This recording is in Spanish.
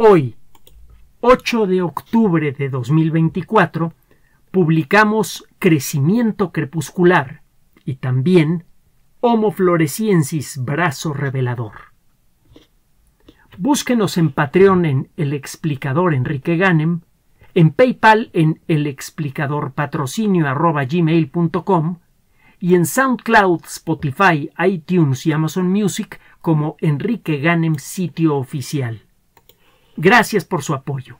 Hoy, 8 de octubre de 2024, publicamos Crecimiento Crepuscular y también Homo Floresiensis Brazo Revelador. Búsquenos en Patreon en El Explicador Enrique Ganem, en PayPal en El Explicador y en SoundCloud, Spotify, iTunes y Amazon Music como Enrique Ganem Sitio Oficial. Gracias por su apoyo.